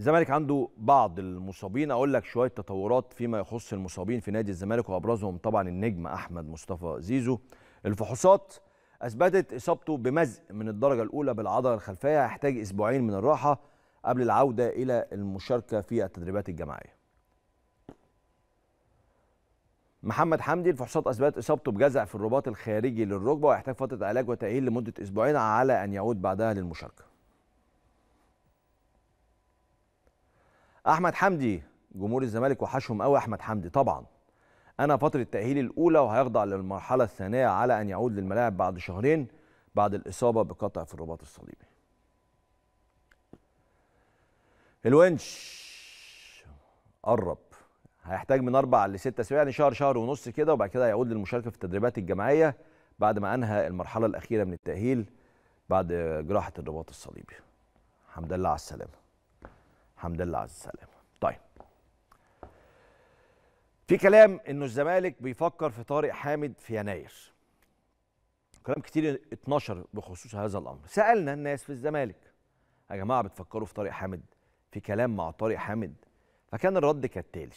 الزمالك عنده بعض المصابين اقول لك شويه تطورات فيما يخص المصابين في نادي الزمالك وابرزهم طبعا النجم احمد مصطفى زيزو الفحوصات اثبتت اصابته بمزق من الدرجه الاولى بالعضله الخلفيه هيحتاج اسبوعين من الراحه قبل العوده الى المشاركه في التدريبات الجماعيه محمد حمدي الفحوصات اثبتت اصابته بجزع في الرباط الخارجي للركبه ويحتاج فتره علاج وتاهيل لمده اسبوعين على ان يعود بعدها للمشاركه احمد حمدي جمهور الزمالك وحشهم قوي احمد حمدي طبعا انا فتره التاهيل الاولى وهيخضع للمرحله الثانيه على ان يعود للملاعب بعد شهرين بعد الاصابه بقطع في الرباط الصليبي الونش قرب هيحتاج من اربع لست اسابيع يعني شهر شهر ونص كده وبعد كده هيعود للمشاركه في التدريبات الجماعيه بعد ما انهى المرحله الاخيره من التاهيل بعد جراحه الرباط الصليبي الحمد لله على السلامه حمد لله على السلامه طيب في كلام انه الزمالك بيفكر في طارق حامد في يناير كلام كتير اتنشر بخصوص هذا الامر سالنا الناس في الزمالك يا جماعه بتفكروا في طارق حامد في كلام مع طارق حامد فكان الرد كالتالي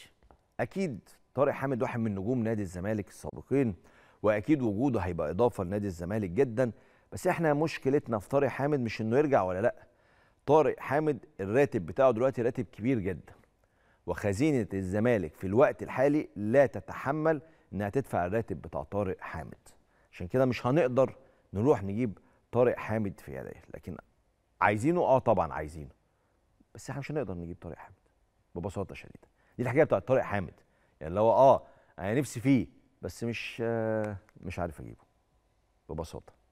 اكيد طارق حامد واحد من نجوم نادي الزمالك السابقين واكيد وجوده هيبقى اضافه لنادي الزمالك جدا بس احنا مشكلتنا في طارق حامد مش انه يرجع ولا لا طارق حامد الراتب بتاعه دلوقتي راتب كبير جدا وخزينه الزمالك في الوقت الحالي لا تتحمل انها تدفع الراتب بتاع طارق حامد عشان كده مش هنقدر نروح نجيب طارق حامد في يناير لكن عايزينه اه طبعا عايزينه بس احنا مش هنقدر نجيب طارق حامد ببساطه شديده دي الحكايه بتاعت طارق حامد يعني اللي هو اه انا نفسي فيه بس مش آه مش عارف اجيبه ببساطه